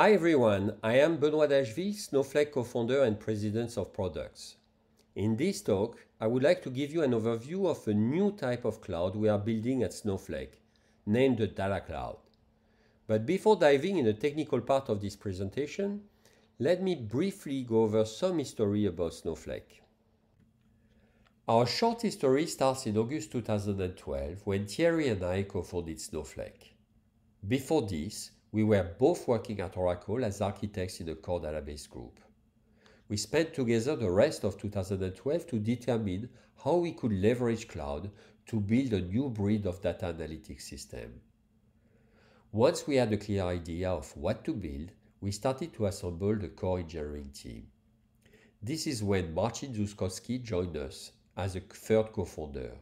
Hi everyone, I am Benoit Dageville, Snowflake co-founder and president of products. In this talk, I would like to give you an overview of a new type of cloud we are building at Snowflake, named the Data Cloud. But before diving in the technical part of this presentation, let me briefly go over some history about Snowflake. Our short history starts in August 2012 when Thierry and I co-founded Snowflake. Before this, we were both working at Oracle as architects in the core database group. We spent together the rest of 2012 to determine how we could leverage cloud to build a new breed of data analytics system. Once we had a clear idea of what to build, we started to assemble the core engineering team. This is when Marcin Zuskowski joined us as a third co-founder.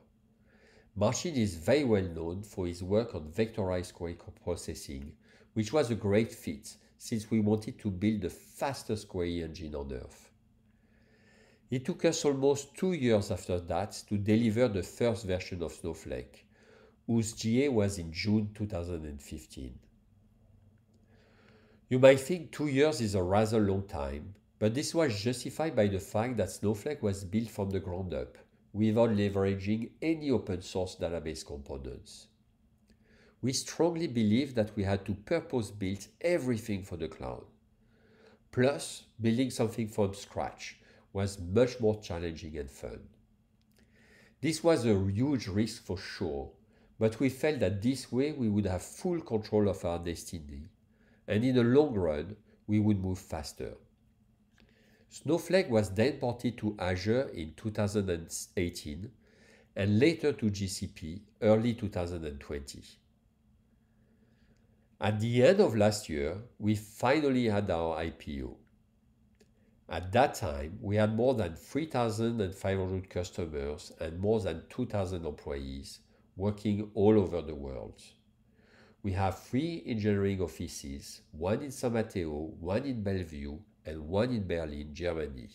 Marcin is very well known for his work on vectorized query processing which was a great feat since we wanted to build the fastest query engine on Earth. It took us almost two years after that to deliver the first version of Snowflake, whose GA was in June 2015. You might think two years is a rather long time, but this was justified by the fact that Snowflake was built from the ground up, without leveraging any open source database components we strongly believe that we had to purpose build everything for the cloud. Plus, building something from scratch was much more challenging and fun. This was a huge risk for sure, but we felt that this way we would have full control of our destiny, and in the long run, we would move faster. Snowflake was then ported to Azure in 2018 and later to GCP early 2020. At the end of last year, we finally had our IPO. At that time, we had more than 3,500 customers and more than 2,000 employees working all over the world. We have three engineering offices, one in San Mateo, one in Bellevue, and one in Berlin, Germany.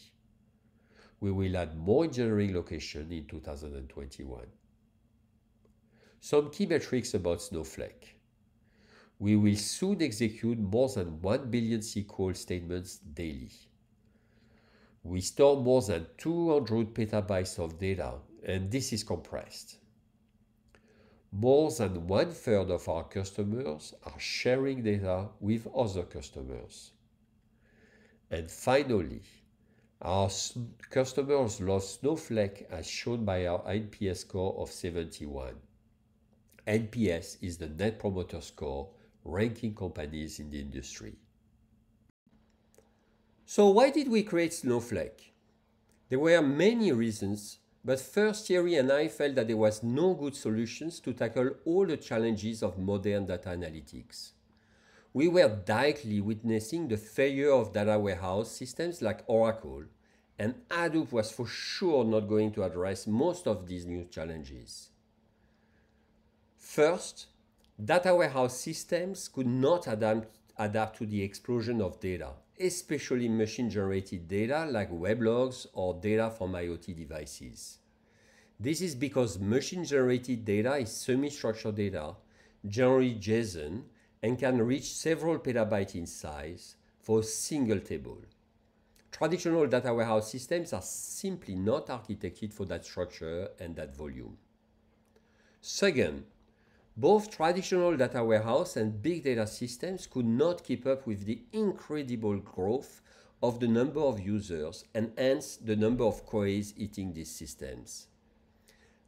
We will add more engineering locations in 2021. Some key metrics about Snowflake we will soon execute more than 1 billion SQL statements daily. We store more than 200 petabytes of data, and this is compressed. More than one third of our customers are sharing data with other customers. And finally, our customers love Snowflake as shown by our NPS score of 71. NPS is the Net Promoter Score ranking companies in the industry. So why did we create Snowflake? There were many reasons, but first Thierry and I felt that there was no good solutions to tackle all the challenges of modern data analytics. We were directly witnessing the failure of data warehouse systems like Oracle, and Hadoop was for sure not going to address most of these new challenges. First, Data warehouse systems could not adapt, adapt to the explosion of data, especially machine-generated data like weblogs or data from IoT devices. This is because machine-generated data is semi-structured data, generally JSON, and can reach several petabytes in size for a single table. Traditional data warehouse systems are simply not architected for that structure and that volume. Second, both traditional data warehouse and big data systems could not keep up with the incredible growth of the number of users and hence the number of queries hitting these systems.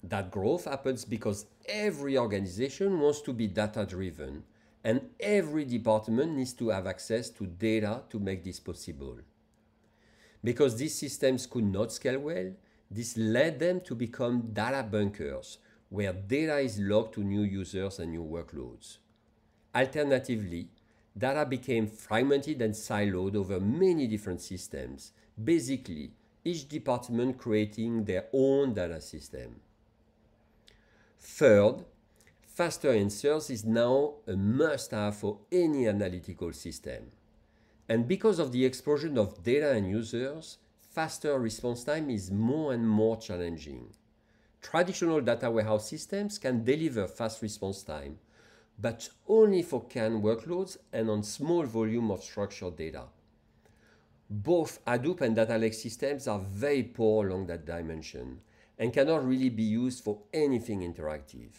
That growth happens because every organization wants to be data driven and every department needs to have access to data to make this possible. Because these systems could not scale well, this led them to become data bunkers where data is locked to new users and new workloads. Alternatively, data became fragmented and siloed over many different systems, basically each department creating their own data system. Third, faster answers is now a must-have for any analytical system. And because of the explosion of data and users, faster response time is more and more challenging. Traditional data warehouse systems can deliver fast response time, but only for CAN workloads and on small volume of structured data. Both Hadoop and data lake systems are very poor along that dimension and cannot really be used for anything interactive.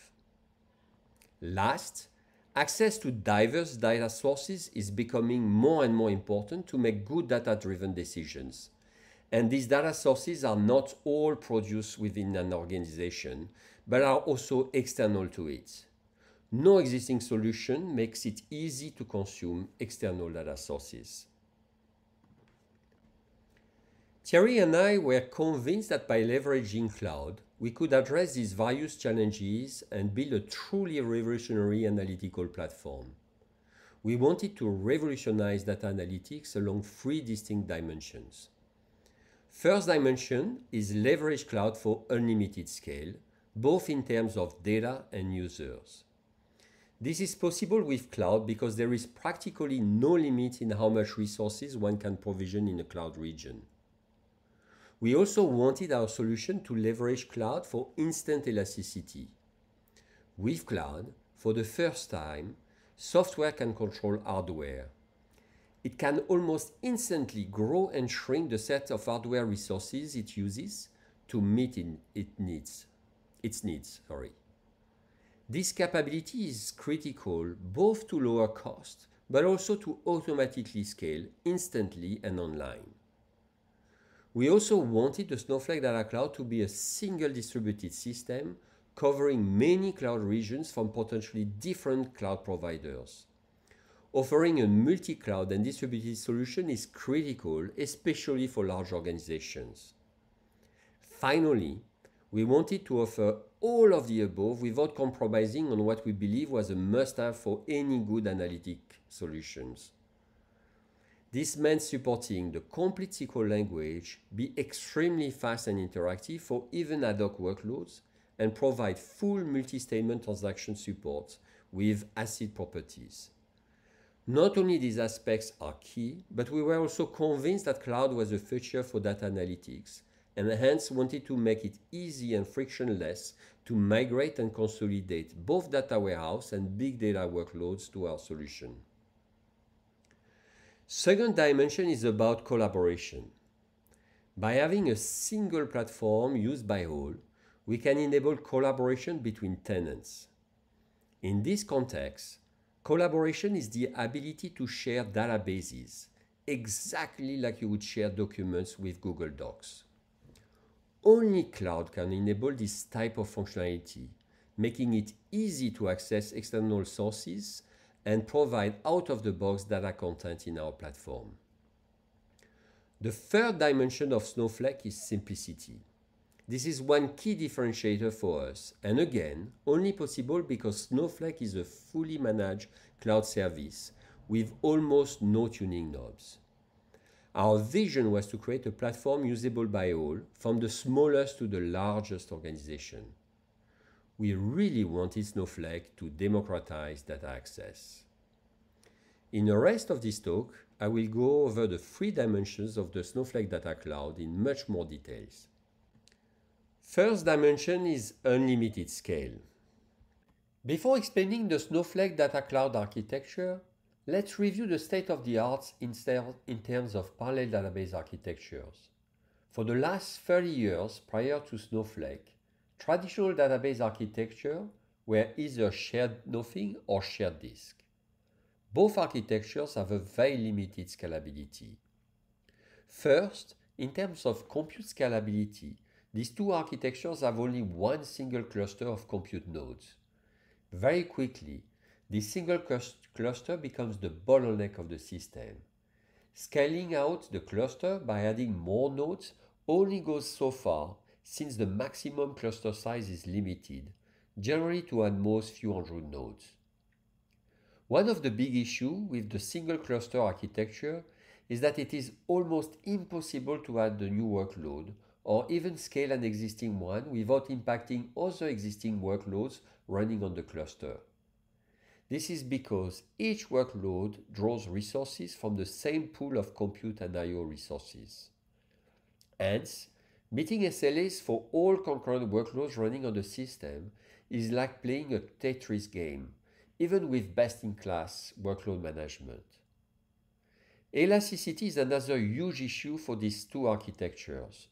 Last, access to diverse data sources is becoming more and more important to make good data-driven decisions. And these data sources are not all produced within an organization, but are also external to it. No existing solution makes it easy to consume external data sources. Thierry and I were convinced that by leveraging cloud, we could address these various challenges and build a truly revolutionary analytical platform. We wanted to revolutionize data analytics along three distinct dimensions. First dimension is leverage cloud for unlimited scale, both in terms of data and users. This is possible with cloud because there is practically no limit in how much resources one can provision in a cloud region. We also wanted our solution to leverage cloud for instant elasticity. With cloud, for the first time, software can control hardware, it can almost instantly grow and shrink the set of hardware resources it uses to meet in, it needs, its needs. Sorry. This capability is critical both to lower cost but also to automatically scale instantly and online. We also wanted the Snowflake Data Cloud to be a single distributed system covering many cloud regions from potentially different cloud providers. Offering a multi-cloud and distributed solution is critical, especially for large organizations. Finally, we wanted to offer all of the above without compromising on what we believe was a must-have for any good analytic solutions. This meant supporting the complete SQL language, be extremely fast and interactive for even ad hoc workloads, and provide full multi-statement transaction support with ACID properties. Not only these aspects are key, but we were also convinced that cloud was the future for data analytics and hence wanted to make it easy and frictionless to migrate and consolidate both data warehouse and big data workloads to our solution. Second dimension is about collaboration. By having a single platform used by all, we can enable collaboration between tenants. In this context, Collaboration is the ability to share databases, exactly like you would share documents with Google Docs. Only cloud can enable this type of functionality, making it easy to access external sources and provide out-of-the-box data content in our platform. The third dimension of Snowflake is simplicity. This is one key differentiator for us, and again, only possible because Snowflake is a fully managed cloud service with almost no tuning knobs. Our vision was to create a platform usable by all, from the smallest to the largest organization. We really wanted Snowflake to democratize data access. In the rest of this talk, I will go over the three dimensions of the Snowflake Data Cloud in much more details. First dimension is unlimited scale. Before explaining the Snowflake data cloud architecture, let's review the state of the art in terms of parallel database architectures. For the last 30 years prior to Snowflake, traditional database architecture were either shared nothing or shared disk. Both architectures have a very limited scalability. First, in terms of compute scalability, these two architectures have only one single cluster of compute nodes. Very quickly, this single cluster becomes the bottleneck of the system. Scaling out the cluster by adding more nodes only goes so far since the maximum cluster size is limited, generally to at most few hundred nodes. One of the big issues with the single cluster architecture is that it is almost impossible to add the new workload or even scale an existing one without impacting other existing workloads running on the cluster. This is because each workload draws resources from the same pool of compute and I.O. resources. Hence, meeting SLAs for all concurrent workloads running on the system is like playing a Tetris game, even with best-in-class workload management. Elasticity is another huge issue for these two architectures,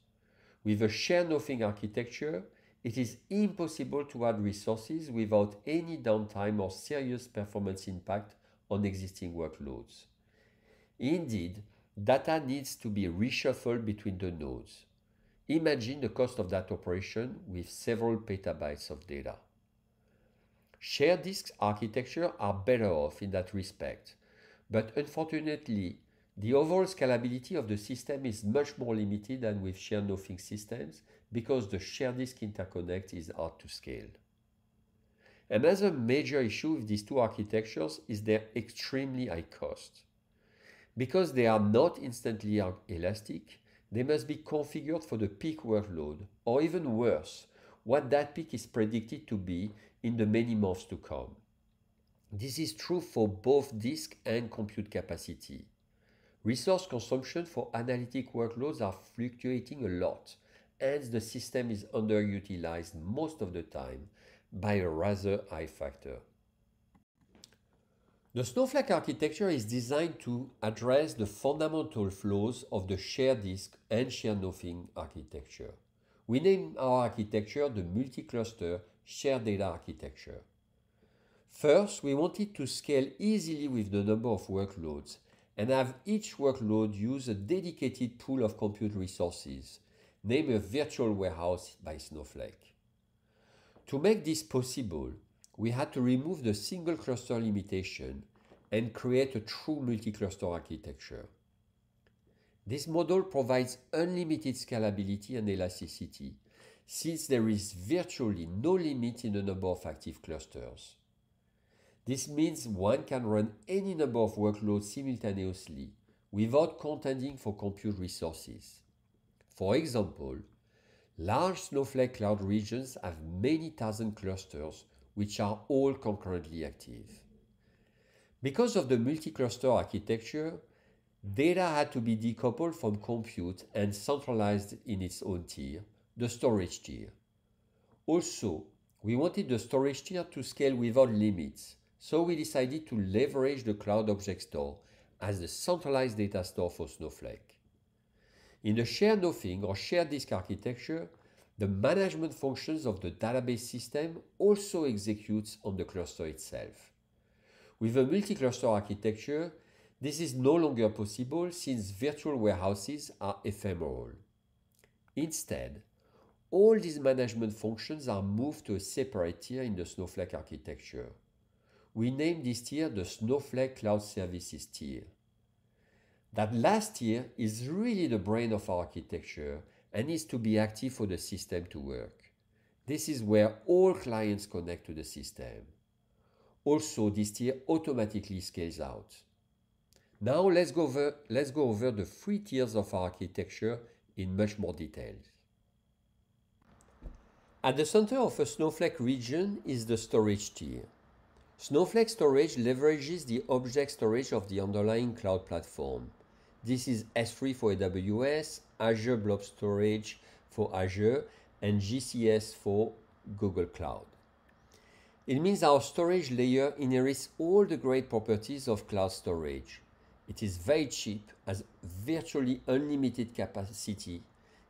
with a share nothing architecture, it is impossible to add resources without any downtime or serious performance impact on existing workloads. Indeed, data needs to be reshuffled between the nodes. Imagine the cost of that operation with several petabytes of data. Shared disk architecture are better off in that respect, but unfortunately, the overall scalability of the system is much more limited than with shared nothing systems because the shared disk interconnect is hard to scale. Another major issue with these two architectures is their extremely high cost. Because they are not instantly elastic, they must be configured for the peak workload, or even worse, what that peak is predicted to be in the many months to come. This is true for both disk and compute capacity. Resource consumption for analytic workloads are fluctuating a lot, hence the system is underutilized most of the time by a rather high factor. The Snowflake architecture is designed to address the fundamental flaws of the shared disk and shared nothing architecture. We name our architecture the multi-cluster shared data architecture. First, we wanted to scale easily with the number of workloads and have each workload use a dedicated pool of compute resources, named a virtual warehouse by Snowflake. To make this possible, we had to remove the single cluster limitation and create a true multi-cluster architecture. This model provides unlimited scalability and elasticity, since there is virtually no limit in the number of active clusters. This means one can run any number of workloads simultaneously without contending for compute resources. For example, large Snowflake cloud regions have many thousand clusters which are all concurrently active. Because of the multi-cluster architecture, data had to be decoupled from compute and centralized in its own tier, the storage tier. Also, we wanted the storage tier to scale without limits, so we decided to leverage the Cloud Object Store as the centralized data store for Snowflake. In the shared nothing or shared disk architecture, the management functions of the database system also executes on the cluster itself. With a multi-cluster architecture, this is no longer possible since virtual warehouses are ephemeral. Instead, all these management functions are moved to a separate tier in the Snowflake architecture we named this tier the Snowflake Cloud Services tier. That last tier is really the brain of our architecture and needs to be active for the system to work. This is where all clients connect to the system. Also, this tier automatically scales out. Now let's go over, let's go over the three tiers of our architecture in much more detail. At the center of a Snowflake region is the storage tier. Snowflake Storage leverages the object storage of the underlying cloud platform. This is S3 for AWS, Azure Blob Storage for Azure, and GCS for Google Cloud. It means our storage layer inherits all the great properties of cloud storage. It is very cheap, has virtually unlimited capacity,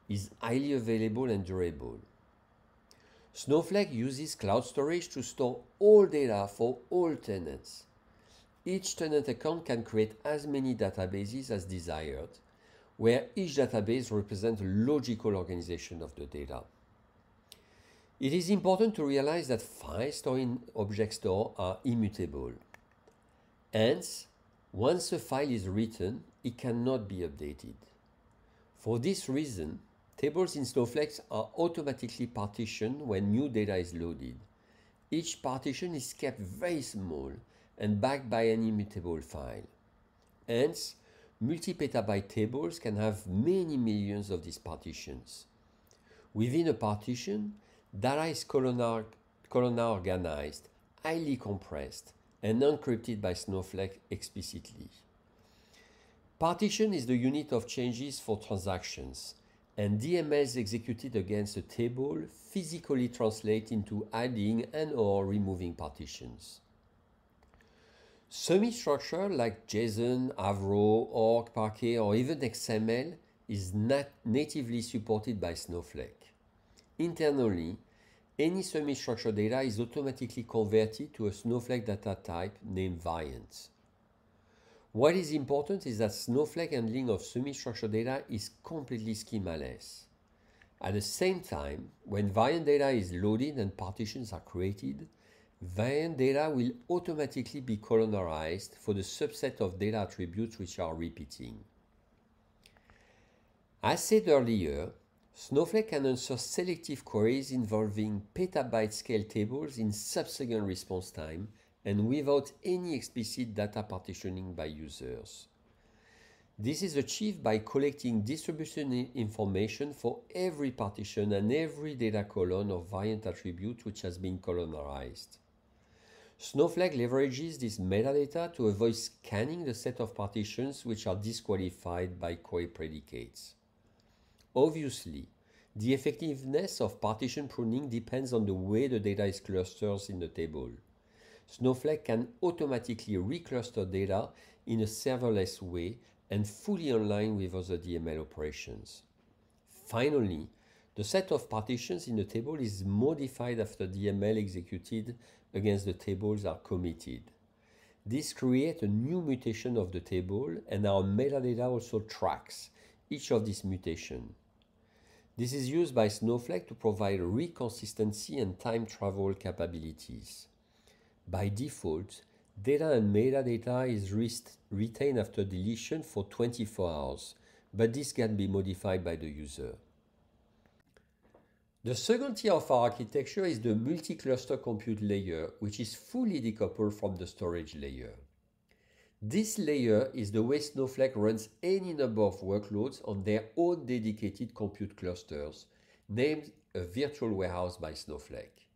is highly available and durable. Snowflake uses cloud storage to store all data for all tenants. Each tenant account can create as many databases as desired, where each database represents a logical organization of the data. It is important to realize that files stored in Object Store are immutable. Hence, once a file is written, it cannot be updated. For this reason, Tables in Snowflake are automatically partitioned when new data is loaded. Each partition is kept very small and backed by an immutable file. Hence, multi-petabyte tables can have many millions of these partitions. Within a partition, data is columnar, columnar organized, highly compressed, and encrypted by Snowflake explicitly. Partition is the unit of changes for transactions and DMLs executed against a table physically translate into adding and or removing partitions. Semi-structure like JSON, Avro, Org, Parquet, or even XML is not natively supported by Snowflake. Internally, any semi-structure data is automatically converted to a Snowflake data type named variant. What is important is that snowflake handling of semi-structured data is completely schemaless. At the same time, when variant data is loaded and partitions are created, variant data will automatically be columnarized for the subset of data attributes which are repeating. As said earlier, Snowflake can answer selective queries involving petabyte scale tables in sub-second response time and without any explicit data partitioning by users. This is achieved by collecting distribution information for every partition and every data column or variant attribute which has been columnarized. Snowflake leverages this metadata to avoid scanning the set of partitions which are disqualified by query predicates. Obviously, the effectiveness of partition pruning depends on the way the data is clustered in the table. Snowflake can automatically recluster data in a serverless way and fully online with other DML operations. Finally, the set of partitions in the table is modified after DML executed against the tables are committed. This creates a new mutation of the table and our metadata also tracks each of these mutations. This is used by Snowflake to provide reconsistency and time travel capabilities. By default, data and metadata is retained after deletion for 24 hours, but this can be modified by the user. The second tier of our architecture is the multi-cluster compute layer, which is fully decoupled from the storage layer. This layer is the way Snowflake runs any number of workloads on their own dedicated compute clusters, named a virtual warehouse by Snowflake.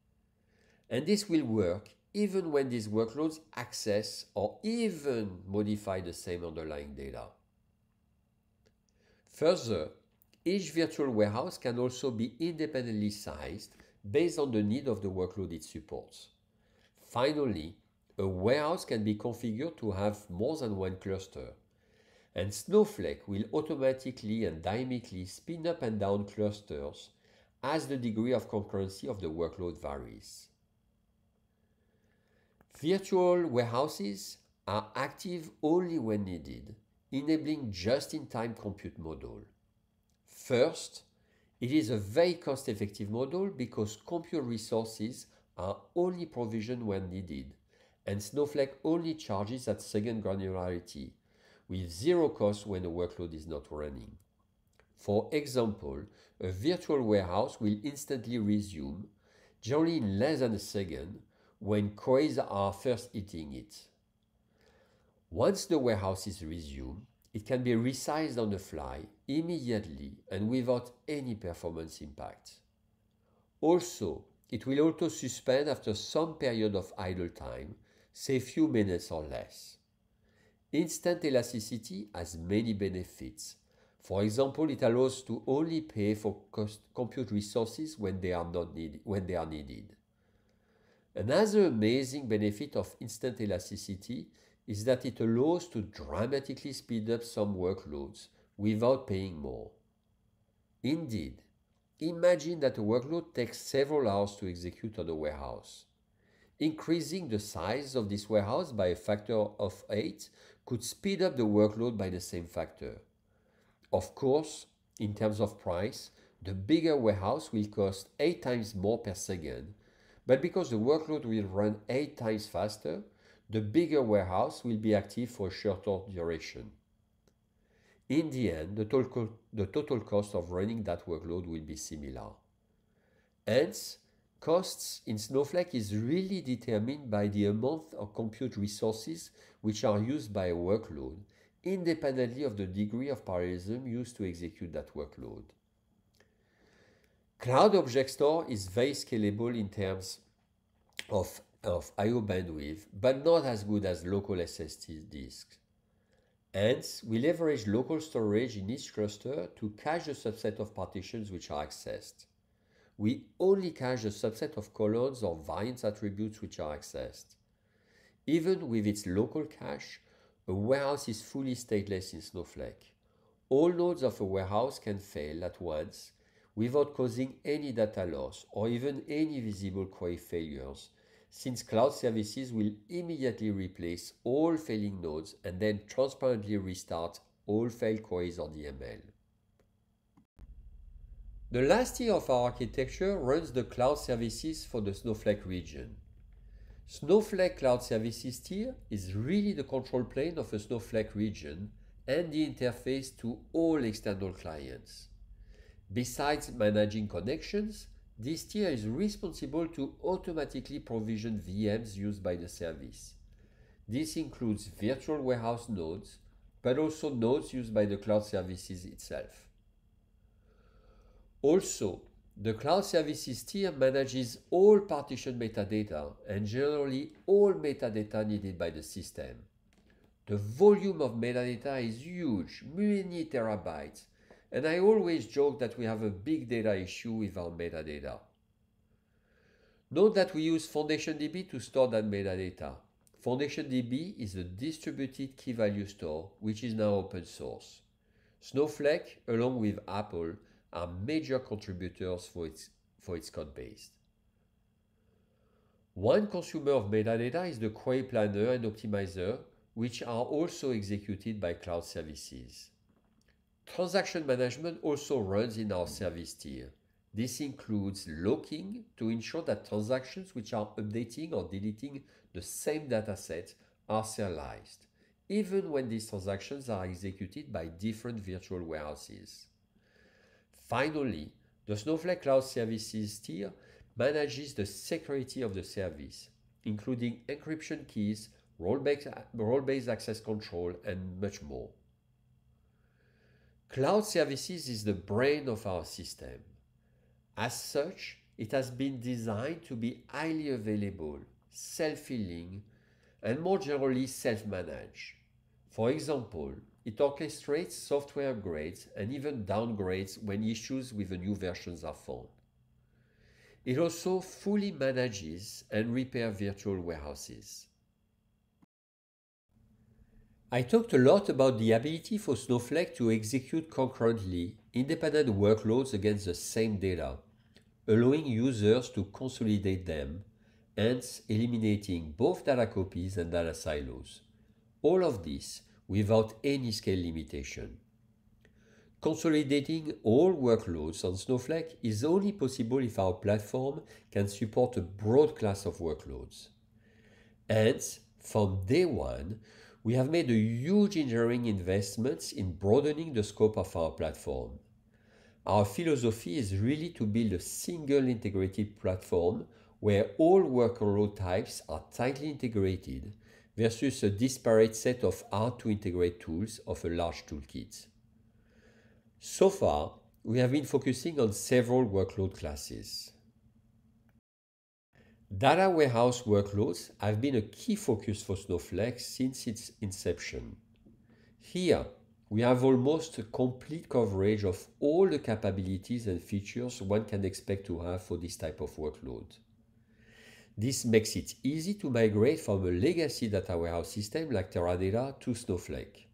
And this will work even when these workloads access or even modify the same underlying data. Further, each virtual warehouse can also be independently sized based on the need of the workload it supports. Finally, a warehouse can be configured to have more than one cluster, and Snowflake will automatically and dynamically spin up and down clusters as the degree of concurrency of the workload varies. Virtual warehouses are active only when needed, enabling just-in-time compute model. First, it is a very cost-effective model because compute resources are only provisioned when needed, and Snowflake only charges at second granularity, with zero cost when a workload is not running. For example, a virtual warehouse will instantly resume, generally in less than a second, when coys are first eating it. Once the warehouse is resumed, it can be resized on the fly immediately and without any performance impact. Also, it will auto suspend after some period of idle time, say few minutes or less. Instant elasticity has many benefits. For example, it allows to only pay for compute resources when they are not when they are needed. Another amazing benefit of instant elasticity is that it allows to dramatically speed up some workloads without paying more. Indeed, imagine that a workload takes several hours to execute on a warehouse. Increasing the size of this warehouse by a factor of 8 could speed up the workload by the same factor. Of course, in terms of price, the bigger warehouse will cost 8 times more per second but because the workload will run 8 times faster, the bigger warehouse will be active for a shorter duration. In the end, the total, the total cost of running that workload will be similar. Hence, costs in Snowflake is really determined by the amount of compute resources which are used by a workload, independently of the degree of parallelism used to execute that workload. Cloud Object Store is very scalable in terms of, of I.O. bandwidth, but not as good as local SSD disks. Hence, we leverage local storage in each cluster to cache the subset of partitions which are accessed. We only cache the subset of columns or variance attributes which are accessed. Even with its local cache, a warehouse is fully stateless in Snowflake. All nodes of a warehouse can fail at once without causing any data loss or even any visible query failures, since cloud services will immediately replace all failing nodes and then transparently restart all failed queries on EML. The last tier of our architecture runs the cloud services for the Snowflake region. Snowflake Cloud Services tier is really the control plane of a Snowflake region and the interface to all external clients. Besides managing connections, this tier is responsible to automatically provision VMs used by the service. This includes virtual warehouse nodes, but also nodes used by the cloud services itself. Also, the cloud services tier manages all partition metadata and generally all metadata needed by the system. The volume of metadata is huge, many terabytes, and I always joke that we have a big data issue with our metadata. Note that we use FoundationDB to store that metadata. FoundationDB is a distributed key value store, which is now open source. Snowflake, along with Apple, are major contributors for its, for its code base. One consumer of metadata is the query planner and optimizer, which are also executed by cloud services. Transaction management also runs in our mm-hmm. service tier. This includes locking to ensure that transactions which are updating or deleting the same dataset are serialized, even when these transactions are executed by different virtual warehouses. Finally, the Snowflake Cloud Services tier manages the security of the service, including encryption keys, role-based access control, and much more. Cloud services is the brain of our system. As such, it has been designed to be highly available, self-healing, and more generally self-managed. For example, it orchestrates software upgrades and even downgrades when issues with the new versions are found. It also fully manages and repairs virtual warehouses. I talked a lot about the ability for Snowflake to execute concurrently independent workloads against the same data, allowing users to consolidate them, hence eliminating both data copies and data silos. All of this without any scale limitation. Consolidating all workloads on Snowflake is only possible if our platform can support a broad class of workloads. Hence, from day one, we have made a huge engineering investments in broadening the scope of our platform. Our philosophy is really to build a single integrated platform where all workload types are tightly integrated versus a disparate set of hard to integrate tools of a large toolkit. So far, we have been focusing on several workload classes. Data warehouse workloads have been a key focus for Snowflake since its inception. Here, we have almost a complete coverage of all the capabilities and features one can expect to have for this type of workload. This makes it easy to migrate from a legacy data warehouse system like Teradata to Snowflake.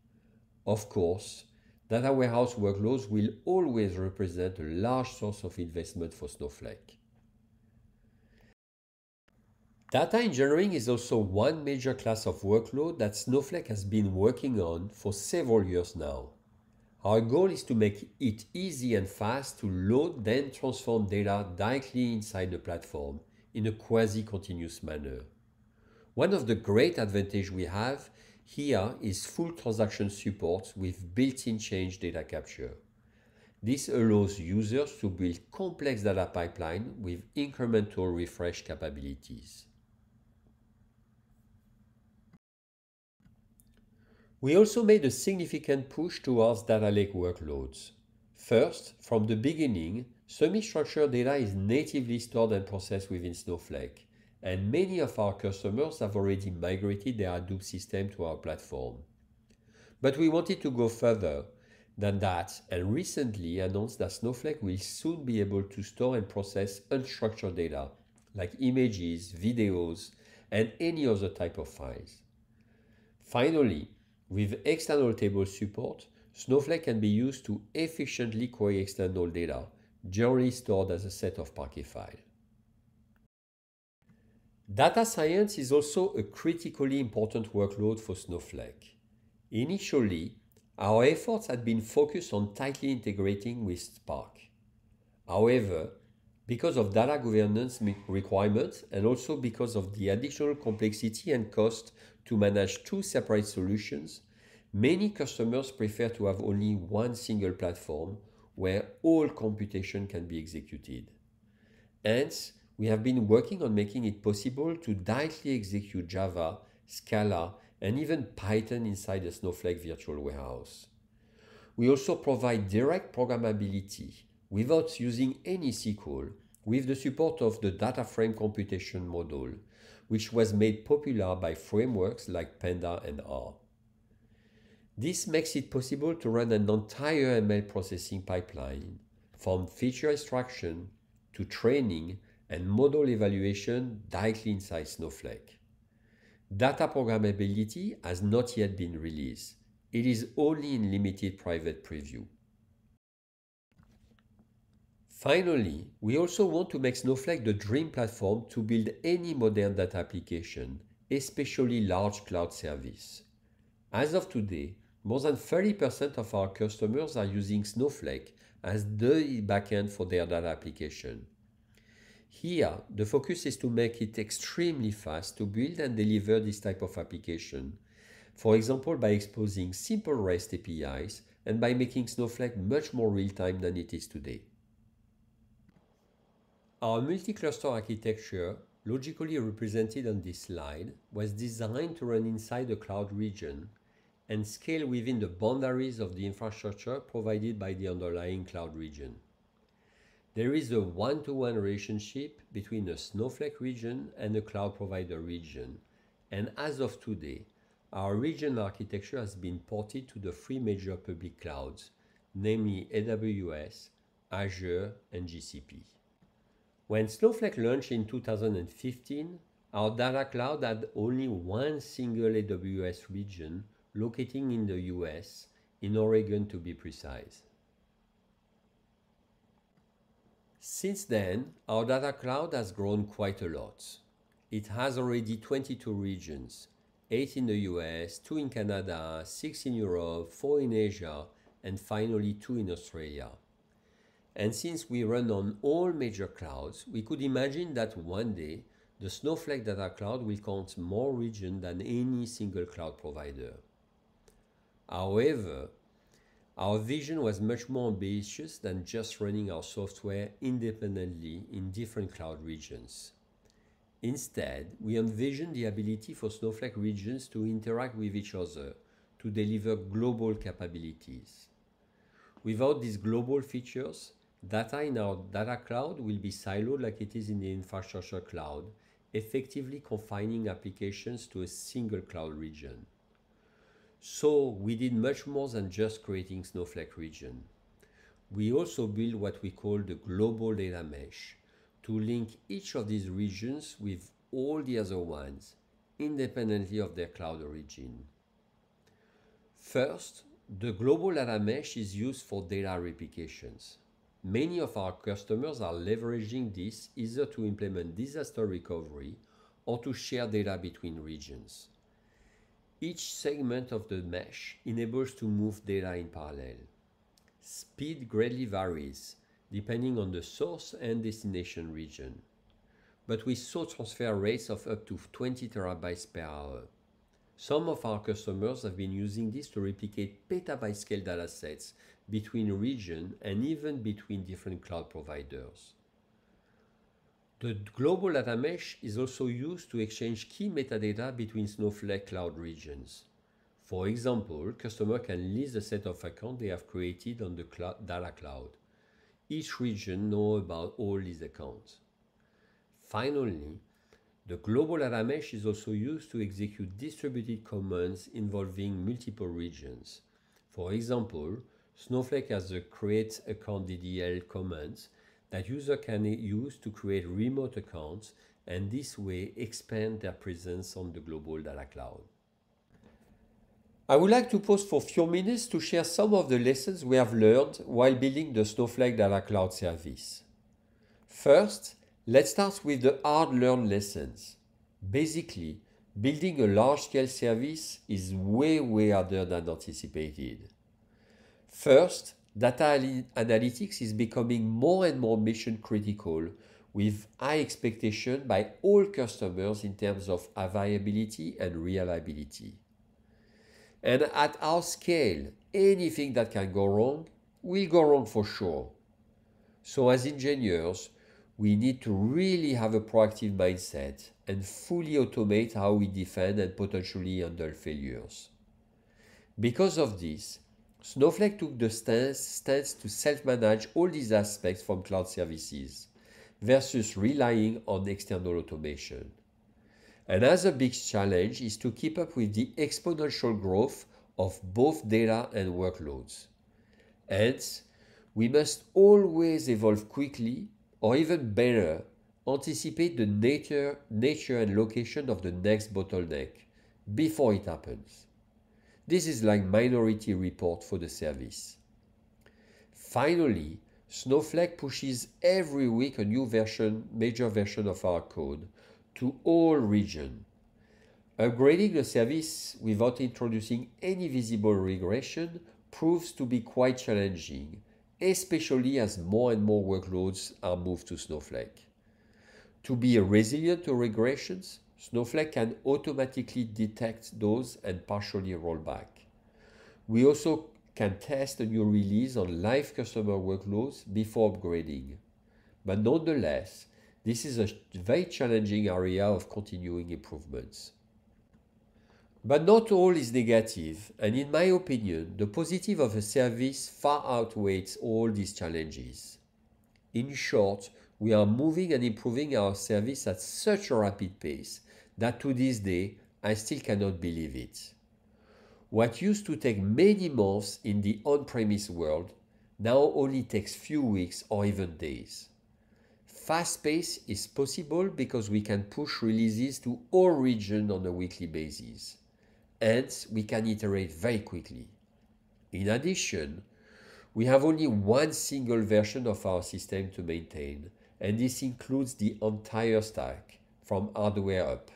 Of course, data warehouse workloads will always represent a large source of investment for Snowflake. Data engineering is also one major class of workload that Snowflake has been working on for several years now. Our goal is to make it easy and fast to load then transform data directly inside the platform in a quasi-continuous manner. One of the great advantages we have here is full transaction support with built-in change data capture. This allows users to build complex data pipeline with incremental refresh capabilities. We also made a significant push towards Data Lake workloads. First, from the beginning, semi-structured data is natively stored and processed within Snowflake, and many of our customers have already migrated their Hadoop system to our platform. But we wanted to go further than that and recently announced that Snowflake will soon be able to store and process unstructured data like images, videos, and any other type of files. Finally, with external table support, Snowflake can be used to efficiently query external data, generally stored as a set of Parquet files. Data science is also a critically important workload for Snowflake. Initially, our efforts had been focused on tightly integrating with Spark. However, because of data governance requirements and also because of the additional complexity and cost to manage two separate solutions, many customers prefer to have only one single platform where all computation can be executed. Hence, we have been working on making it possible to directly execute Java, Scala, and even Python inside the Snowflake virtual warehouse. We also provide direct programmability without using any SQL with the support of the data frame computation module which was made popular by frameworks like Panda and R. This makes it possible to run an entire ML processing pipeline from feature extraction to training and model evaluation directly inside Snowflake. Data programmability has not yet been released. It is only in limited private preview. Finally, we also want to make Snowflake the dream platform to build any modern data application, especially large cloud service. As of today, more than 30% of our customers are using Snowflake as the backend for their data application. Here, the focus is to make it extremely fast to build and deliver this type of application. For example, by exposing simple REST APIs and by making Snowflake much more real-time than it is today. Our multi-cluster architecture, logically represented on this slide, was designed to run inside the cloud region and scale within the boundaries of the infrastructure provided by the underlying cloud region. There is a one-to-one -one relationship between a Snowflake region and a cloud provider region, and as of today, our region architecture has been ported to the three major public clouds, namely AWS, Azure, and GCP. When Snowflake launched in 2015, our data cloud had only one single AWS region locating in the US, in Oregon to be precise. Since then, our data cloud has grown quite a lot. It has already 22 regions, 8 in the US, 2 in Canada, 6 in Europe, 4 in Asia, and finally 2 in Australia. And since we run on all major clouds, we could imagine that one day the snowflake data cloud will count more regions than any single cloud provider. However, our vision was much more ambitious than just running our software independently in different cloud regions. Instead, we envisioned the ability for Snowflake regions to interact with each other to deliver global capabilities. Without these global features, Data in our data cloud will be siloed like it is in the infrastructure cloud, effectively confining applications to a single cloud region. So we did much more than just creating Snowflake region. We also built what we call the global data mesh to link each of these regions with all the other ones, independently of their cloud origin. First, the global data mesh is used for data replications. Many of our customers are leveraging this either to implement disaster recovery or to share data between regions. Each segment of the mesh enables to move data in parallel. Speed greatly varies depending on the source and destination region, but we saw transfer rates of up to 20 terabytes per hour. Some of our customers have been using this to replicate petabyte scale data sets between region, and even between different cloud providers. The global data mesh is also used to exchange key metadata between Snowflake cloud regions. For example, customer can list the set of accounts they have created on the cloud, data cloud. Each region knows about all these accounts. Finally, the global data mesh is also used to execute distributed commands involving multiple regions. For example, Snowflake has the create account DDL commands that user can use to create remote accounts and this way expand their presence on the global data cloud. I would like to pause for a few minutes to share some of the lessons we have learned while building the Snowflake Data Cloud service. First, let's start with the hard-learned lessons. Basically, building a large-scale service is way, way harder than anticipated. First, data analytics is becoming more and more mission critical with high expectation by all customers in terms of availability and reliability. And at our scale, anything that can go wrong will go wrong for sure. So as engineers, we need to really have a proactive mindset and fully automate how we defend and potentially handle failures. Because of this, Snowflake took the stance to self-manage all these aspects from cloud services versus relying on external automation. Another big challenge is to keep up with the exponential growth of both data and workloads. Hence, we must always evolve quickly or even better, anticipate the nature, nature and location of the next bottleneck before it happens. This is like minority report for the service. Finally, Snowflake pushes every week a new version, major version of our code to all regions. Upgrading the service without introducing any visible regression proves to be quite challenging, especially as more and more workloads are moved to Snowflake. To be resilient to regressions, Snowflake can automatically detect those and partially roll back. We also can test a new release on live customer workloads before upgrading. But nonetheless, this is a very challenging area of continuing improvements. But not all is negative, and in my opinion, the positive of a service far outweighs all these challenges. In short, we are moving and improving our service at such a rapid pace that to this day I still cannot believe it. What used to take many months in the on premise world now only takes few weeks or even days. Fast pace is possible because we can push releases to all regions on a weekly basis. Hence, we can iterate very quickly. In addition, we have only one single version of our system to maintain, and this includes the entire stack from hardware up.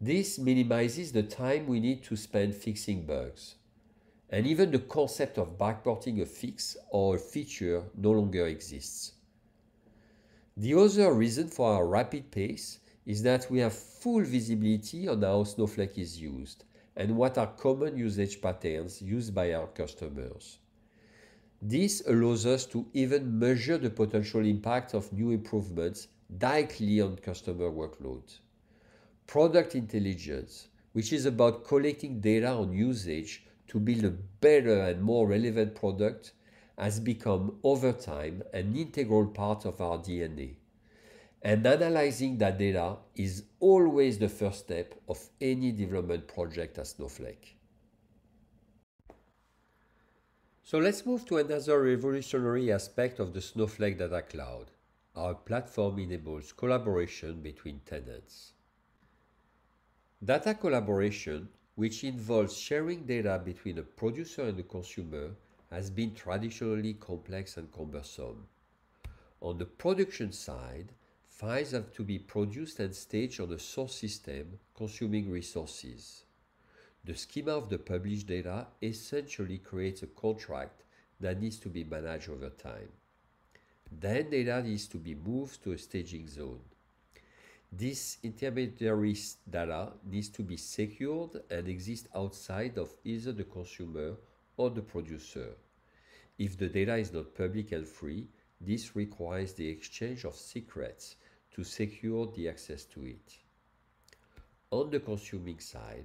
This minimizes the time we need to spend fixing bugs. And even the concept of backporting a fix or a feature no longer exists. The other reason for our rapid pace is that we have full visibility on how Snowflake is used and what are common usage patterns used by our customers. This allows us to even measure the potential impact of new improvements directly on customer workload. Product intelligence, which is about collecting data on usage to build a better and more relevant product, has become over time an integral part of our DNA. And analyzing that data is always the first step of any development project at Snowflake. So let's move to another revolutionary aspect of the Snowflake Data Cloud. Our platform enables collaboration between tenants. Data collaboration, which involves sharing data between a producer and a consumer, has been traditionally complex and cumbersome. On the production side, files have to be produced and staged on a source system, consuming resources. The schema of the published data essentially creates a contract that needs to be managed over time. Then data needs to be moved to a staging zone. This intermediary data needs to be secured and exists outside of either the consumer or the producer. If the data is not public and free, this requires the exchange of secrets to secure the access to it. On the consuming side,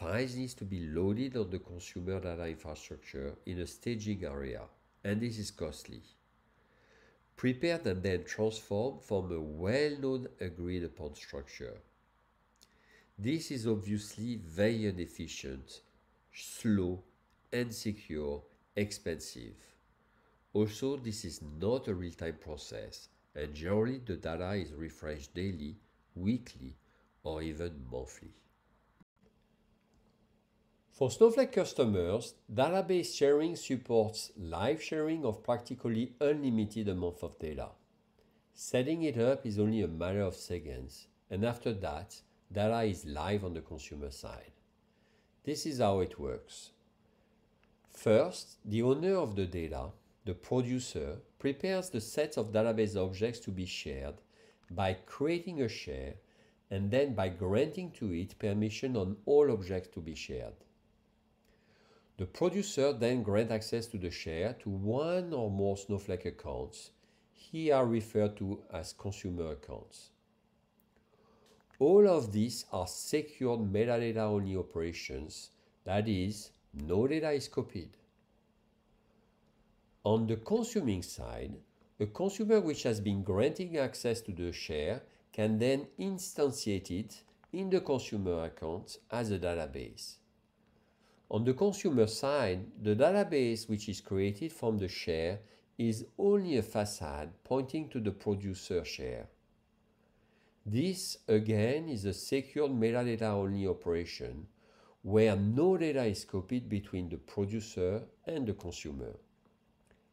Files needs to be loaded on the consumer data infrastructure in a staging area, and this is costly. Prepared and then transformed from a well-known agreed upon structure. This is obviously very inefficient, slow, insecure, expensive. Also, this is not a real-time process, and generally the data is refreshed daily, weekly, or even monthly. For Snowflake customers, database sharing supports live sharing of practically unlimited amount of data. Setting it up is only a matter of seconds, and after that, data is live on the consumer side. This is how it works. First, the owner of the data, the producer, prepares the sets of database objects to be shared by creating a share and then by granting to it permission on all objects to be shared. The producer then grants access to the share to one or more Snowflake accounts. Here are referred to as consumer accounts. All of these are secured metadata-only operations, that is, no data is copied. On the consuming side, a consumer which has been granting access to the share can then instantiate it in the consumer account as a database. On the consumer side, the database which is created from the share is only a facade pointing to the producer share. This again is a secured metadata only operation where no data is copied between the producer and the consumer.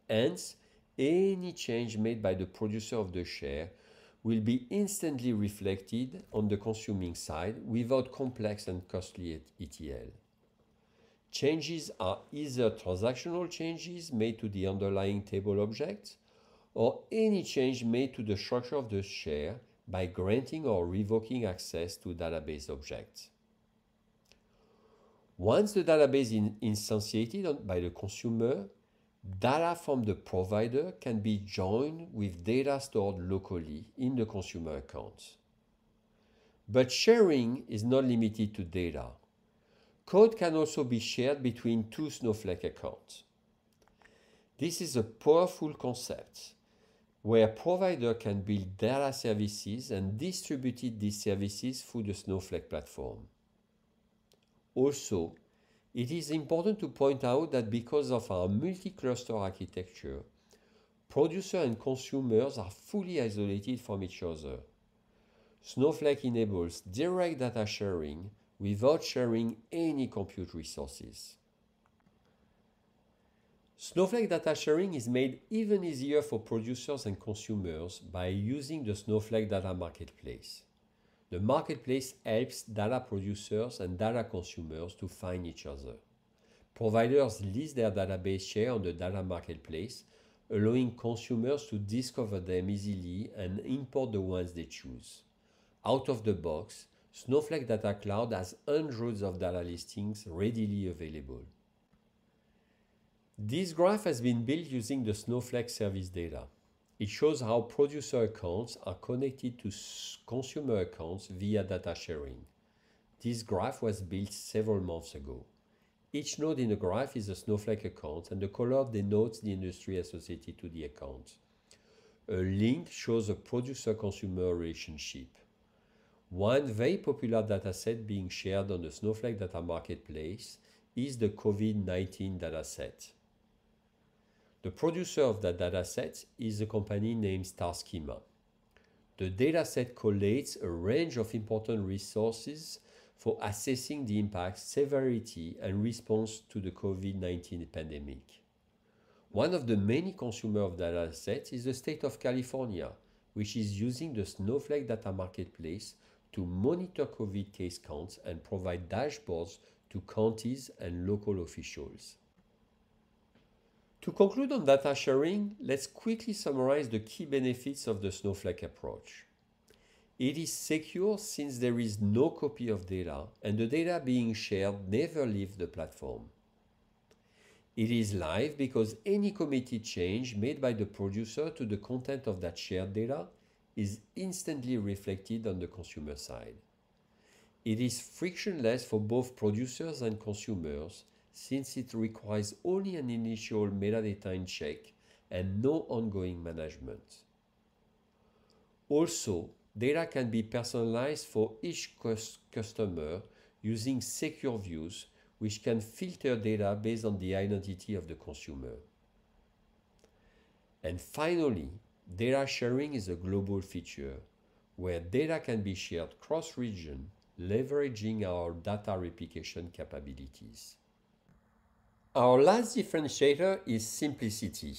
Hence, any change made by the producer of the share will be instantly reflected on the consuming side without complex and costly ETL. Changes are either transactional changes made to the underlying table objects or any change made to the structure of the share by granting or revoking access to database objects. Once the database is instantiated by the consumer, data from the provider can be joined with data stored locally in the consumer account. But sharing is not limited to data. Code can also be shared between two Snowflake accounts. This is a powerful concept where provider can build data services and distribute these services through the Snowflake platform. Also, it is important to point out that because of our multi-cluster architecture, producer and consumers are fully isolated from each other. Snowflake enables direct data sharing without sharing any compute resources. Snowflake data sharing is made even easier for producers and consumers by using the Snowflake Data Marketplace. The marketplace helps data producers and data consumers to find each other. Providers list their database share on the data marketplace, allowing consumers to discover them easily and import the ones they choose. Out of the box, Snowflake Data Cloud has hundreds of data listings readily available. This graph has been built using the Snowflake service data. It shows how producer accounts are connected to consumer accounts via data sharing. This graph was built several months ago. Each node in the graph is a Snowflake account and the color denotes the industry associated to the account. A link shows a producer-consumer relationship. One very popular dataset being shared on the Snowflake Data Marketplace is the COVID-19 dataset. The producer of that dataset is a company named Starschema. The dataset collates a range of important resources for assessing the impact, severity, and response to the COVID-19 pandemic. One of the many consumers of data sets is the state of California, which is using the Snowflake Data Marketplace to monitor COVID case counts and provide dashboards to counties and local officials. To conclude on data sharing, let's quickly summarize the key benefits of the Snowflake approach. It is secure since there is no copy of data and the data being shared never leaves the platform. It is live because any committee change made by the producer to the content of that shared data is instantly reflected on the consumer side. It is frictionless for both producers and consumers since it requires only an initial metadata check and no ongoing management. Also, data can be personalized for each customer using secure views which can filter data based on the identity of the consumer. And finally, Data sharing is a global feature where data can be shared cross-region, leveraging our data replication capabilities. Our last differentiator is simplicity.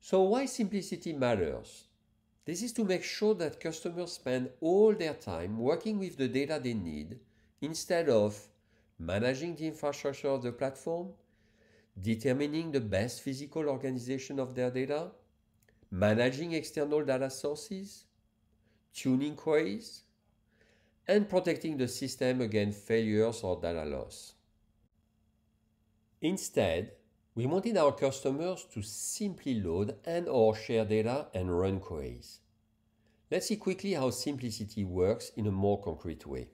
So why simplicity matters? This is to make sure that customers spend all their time working with the data they need instead of managing the infrastructure of the platform, determining the best physical organization of their data, managing external data sources, tuning queries, and protecting the system against failures or data loss. Instead, we wanted our customers to simply load and or share data and run queries. Let's see quickly how simplicity works in a more concrete way.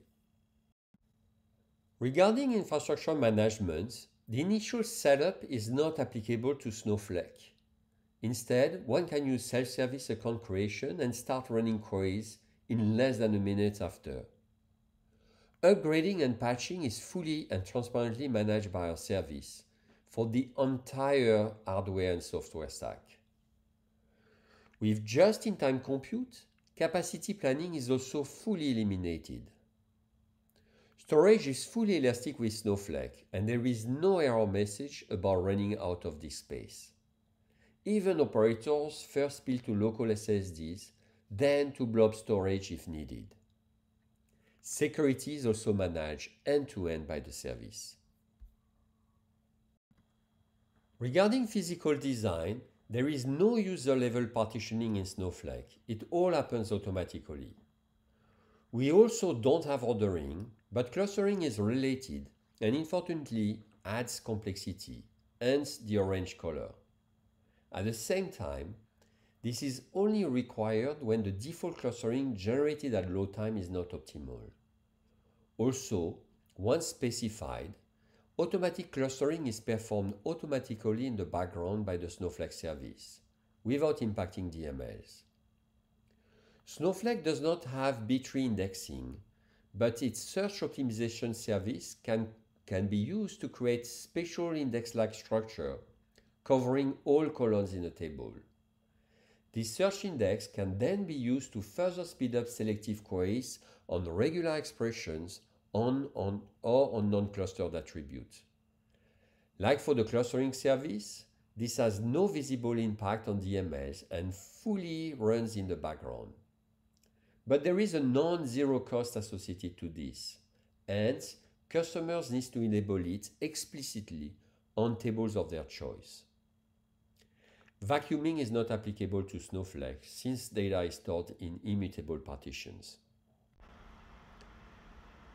Regarding infrastructure management, the initial setup is not applicable to Snowflake. Instead, one can use self-service account creation and start running queries in less than a minute after. Upgrading and patching is fully and transparently managed by our service for the entire hardware and software stack. With just-in-time compute, capacity planning is also fully eliminated. Storage is fully elastic with Snowflake, and there is no error message about running out of this space even operators first build to local SSDs, then to blob storage if needed. Security is also managed end-to-end -end by the service. Regarding physical design, there is no user-level partitioning in Snowflake. It all happens automatically. We also don't have ordering, but clustering is related and unfortunately adds complexity, hence the orange color. At the same time, this is only required when the default clustering generated at load time is not optimal. Also, once specified, automatic clustering is performed automatically in the background by the Snowflake service, without impacting DMLs. Snowflake does not have B-tree indexing, but its search optimization service can, can be used to create special index-like structure covering all columns in a table. This search index can then be used to further speed up selective queries on regular expressions on, on or on non-clustered attributes. Like for the clustering service, this has no visible impact on the and fully runs in the background. But there is a non-zero cost associated to this. Hence, customers need to enable it explicitly on tables of their choice. Vacuuming is not applicable to Snowflake since data is stored in immutable partitions.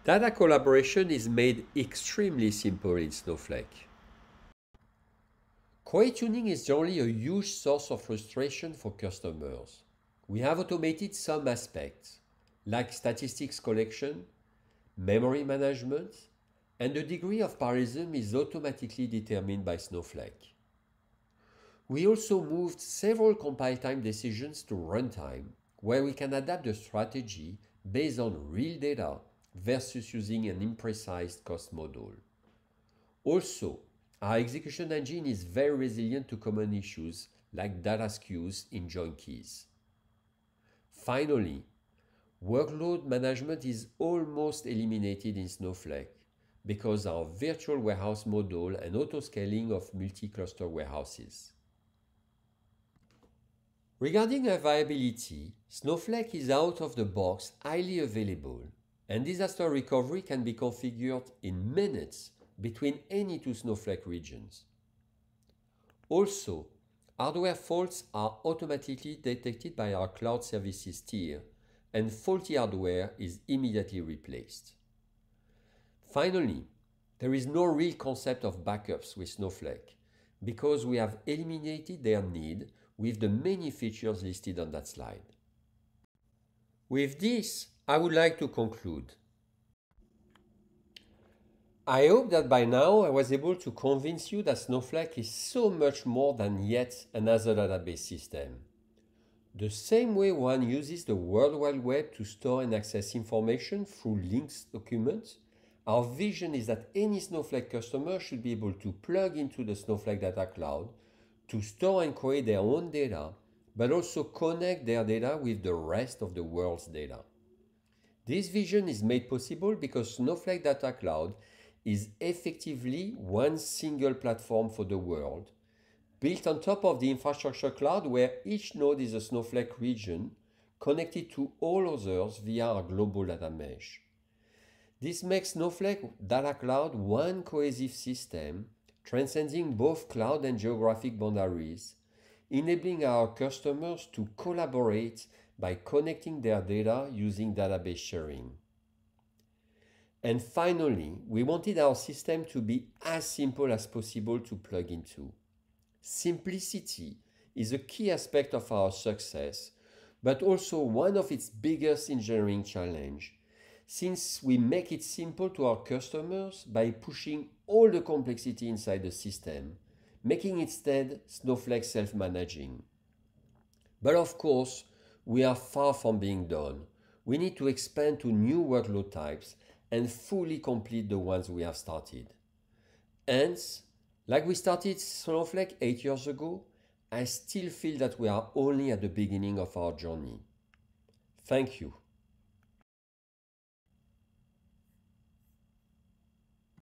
Data collaboration is made extremely simple in Snowflake. Query is generally a huge source of frustration for customers. We have automated some aspects, like statistics collection, memory management, and the degree of parallelism is automatically determined by Snowflake. We also moved several compile time decisions to runtime, where we can adapt the strategy based on real data versus using an imprecise cost model. Also, our execution engine is very resilient to common issues like data skews in join keys. Finally, workload management is almost eliminated in Snowflake because our virtual warehouse model and auto-scaling of multi-cluster warehouses. Regarding availability, viability, Snowflake is out of the box highly available, and disaster recovery can be configured in minutes between any two Snowflake regions. Also, hardware faults are automatically detected by our cloud services tier, and faulty hardware is immediately replaced. Finally, there is no real concept of backups with Snowflake because we have eliminated their need with the many features listed on that slide. With this, I would like to conclude. I hope that by now I was able to convince you that Snowflake is so much more than yet another database system. The same way one uses the World Wide Web to store and access information through links documents, our vision is that any Snowflake customer should be able to plug into the Snowflake Data Cloud to store and create their own data, but also connect their data with the rest of the world's data. This vision is made possible because Snowflake Data Cloud is effectively one single platform for the world, built on top of the infrastructure cloud where each node is a Snowflake region connected to all others via a global data mesh. This makes Snowflake Data Cloud one cohesive system transcending both cloud and geographic boundaries, enabling our customers to collaborate by connecting their data using database sharing. And finally, we wanted our system to be as simple as possible to plug into. Simplicity is a key aspect of our success, but also one of its biggest engineering challenge, since we make it simple to our customers by pushing all the complexity inside the system, making instead Snowflake self-managing. But of course, we are far from being done. We need to expand to new workload types and fully complete the ones we have started. Hence, like we started Snowflake eight years ago, I still feel that we are only at the beginning of our journey. Thank you.